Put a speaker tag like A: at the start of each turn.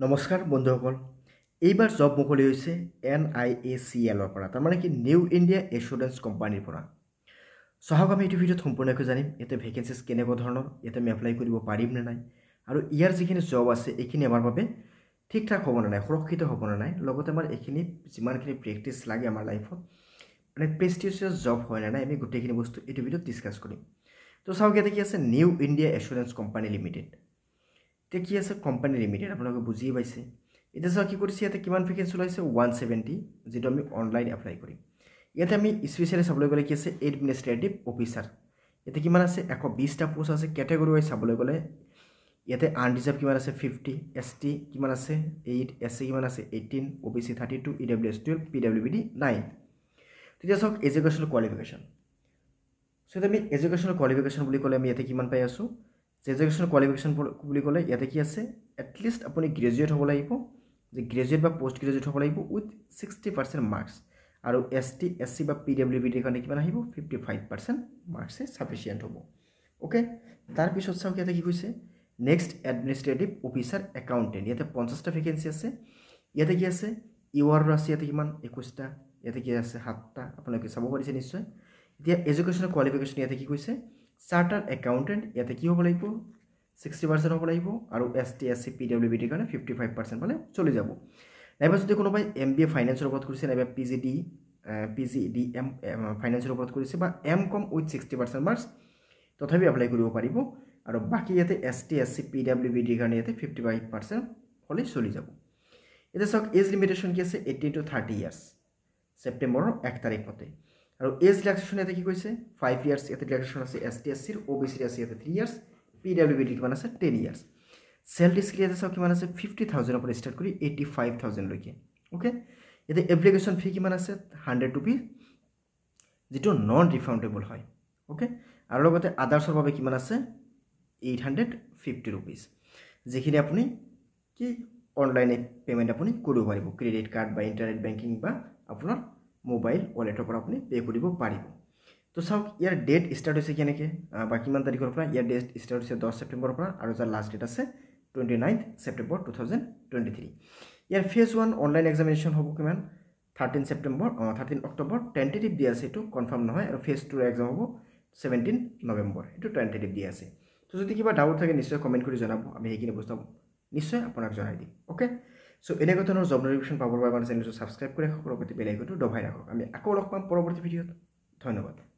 A: নমস্কাৰ বন্ধুসকল এইবাৰ জব মুকলি হৈছে এন আই এ চি এলৰ পৰা তাৰমানে কি নিউ ইণ্ডিয়া এচুৰেঞ্চ কোম্পানীৰ পৰা চাহক আমি এইটো ভিডিঅ'ত সম্পূৰ্ণকৈ জানিম ইয়াতে ভেকেঞ্চিজ কেনেকুৱা ধৰণৰ ইয়াতে আমি এপ্লাই কৰিব পাৰিম নে নাই আৰু ইয়াৰ যিখিনি জব আছে এইখিনি আমাৰ বাবে ঠিক ঠাক হ'বনে নাই সুৰক্ষিত হ'বনে নাই লগতে আমাৰ এইখিনি যিমানখিনি প্ৰেক্টিচ লাগে আমাৰ লাইফত মানে প্ৰেষ্টিচিয়াছ জব হয়নে নাই আমি গোটেইখিনি বস্তু এইটো ভিডিঅ'ত ডিছকাছ কৰিম তো চাওক ইয়াতে কি আছে new India assurance company limited এতিয়া কি আছে কোম্পানী লিমিটেড আপোনালোকে বুজিয়ে পাইছে এতিয়া চাওক কি কৰিছে ইয়াতে কিমান ভেকেঞ্চি ওলাইছে ওৱান ছেভেণ্টি যিটো আমি অনলাইন এপ্লাই কৰিম ইয়াতে আমি স্পেচিয়েলি চাবলৈ গ'লে কি আছে এডমিনিষ্ট্ৰেটিভ অফিচাৰ ইয়াতে কিমান আছে এশ বিছটা পোষ্ট আছে কেটেগৰি ৱাইজ চাবলৈ গ'লে ইয়াতে আনডিজাৰ্ভ কিমান আছে ফিফটি এছ টি কিমান আছে এইট এছ চি কিমান আছে eighteen O' B C thirty two E W S twelve P W B D nine তেতিয়া চাওক এজুকেশ্যনেল কোৱালিফিকেশ্যন চ' ইয়াত আমি এজুকেশ্যনেল কোৱালিফিকেশ্যন বুলি ক'লে আমি ইয়াতে কিমান পাই আছোঁ গ্ৰেজুৱেশ্যন কোৱালিফিকেশ্যন বুলি ক'লে ইয়াতে কি আছে এটলিষ্ট আপুনি গ্ৰেজুৱেট হ'ব লাগিব যে গ্ৰেজুৱেট বা পষ্ট গ্ৰেজুৱেট হ'ব লাগিব উইথ ছিক্সটি পাৰ্চেণ্ট মাৰ্কছ আৰু এছ টি এছ চি বা পি ডাব্লিউ বি ডিৰ কাৰণে কিমান আহিব ফিফটি ফাইভ পাৰ্চেণ্ট মাৰ্কছে চাফিচিয়েণ্ট হ'ব অ'কে তাৰপিছত চাওক ইয়াতে কি কৈছে নেক্সট এডমিনিষ্ট্ৰেটিভ অফিচাৰ একাউণ্টেণ্ট ইয়াতে পঞ্চাছটা ভেকেঞ্চি আছে ইয়াতে কি আছে ইউ আৰ আছে ইয়াতে কিমান একৈছটা ইয়াতে কি আছে সাতটা আপোনালোকে চাব পাৰিছে নিশ্চয় এতিয়া এডুকেশ্যনৰ কোৱালিফিকেশ্যন ইয়াতে কি কৈছে চাৰ্টাৰ্ড একাউণ্টেণ্ট ইয়াতে কি হ'ব লাগিব ছিক্সটি পাৰ্চেণ্ট হ'ব লাগিব আৰু S T S C P W B টিৰ কাৰণে ফিফটি ফাইভ পাৰ্চেণ্ট হলে চলি যাব নাইবা যদি কোনোবাই এম বি এ ফাইনেন্সৰ ওপৰত কৰিছে নাইবা P G D P G D M ফাইনেন্সৰ ওপৰত কৰিছে বা M com with sixty percent marks তথাপি এপ্লাই কৰিব পাৰিব আৰু বাকী ইয়াতে S T S C P W B ডিৰ কাৰণে ইয়াতে ফিফটি ফাইভ পাৰ্চেণ্ট হ'লে চলি যাব এতিয়া চাওক এজ লিমিটেশ্যন কি আছে এইটিন টু থাৰ্টি ইয়াৰ্ছ ছেপ্টেম্বৰৰ এক তাৰিখ মতে আৰু এজ ৰিলেকশ্যন ইয়াতে কি কৈছে ফাইভ ইয়াৰ্ছ ইয়াতে ৰিলেকশ্যন আছে এছ টি এছ চিৰ অ' বি চি আছে ইয়াতে three years P W B D কিমান আছে টেন ইয়াৰ্ছ চেল ডিচক্ৰি ইয়াতে চাওক কিমান আছে ফিফটি থাউজেণ্ডৰ পৰা ষ্টাৰ্ট কৰি এইটি ফাইভ থাউজেণ্ডলৈকে অ'কে ইয়াতে এপ্লিকেশ্যন ফি কিমান আছে হাণ্ড্ৰেড টু পি যিটো নন ৰিফাণ্ডেবল হয় অ'কে আৰু লগতে আদাৰ্ছৰ বাবে কিমান আছে এইট হাণ্ড্ৰেড ফিফটি ৰুপিজ যিখিনি আপুনি কি অনলাইনে পে'মেণ্ট আপুনি কৰিব পাৰিব ক্ৰেডিট কাৰ্ড বা ইণ্টাৰনেট বেংকিং বা আপোনাৰ মোবাইল ৱালেটৰ পৰা আপুনি পে' কৰিব পাৰিব তো চাওক ইয়াৰ ডেট ষ্টাৰ্ট হৈছে কেনেকৈ বা কিমান তাৰিখৰ পৰা ইয়াৰ ডেট ষ্টাৰ্ট হৈছে দহ ছেপ্টেম্বৰৰ পৰা আৰু যাৰ লাষ্ট ডেট আছে twenty ninth September two thousand twenty three ইয়াৰ ফেজ ওৱান অনলাইন এক্সামিনেশ্যন হ'ব কিমান থাৰ্টিন ছেপ্টেম্বৰ অঁ থাৰ্টিন অক্টোবৰ টেণ্টেটিভ দিয়া আছে এইটো কনফাৰ্ম নহয় আৰু ফেজ টুৰ এক্সাম হ'ব ছেভেণ্টিন নৱেম্বৰ এইটো টেণ্টেটিভ দিয়া আছে তো যদি কিবা ডাউট থাকে নিশ্চয় কমেণ্ট কৰি জনাব আমি সেইখিনি বস্তু নিশ্চয় আপোনাক জনাই দিম অ'কে চ' এনেকুৱা ধৰণৰ জব নটিফিকেশ্যন পাবৰ বাবে আমাৰ চেনেলটো ছাবস্ক্ৰাইব কৰি ৰাখক লগতে বেলেগতো দবাই ৰাখক আমি আকৌ লগ পাম পৰৱৰ্তী ভিডিঅ'ত ধন্যবাদ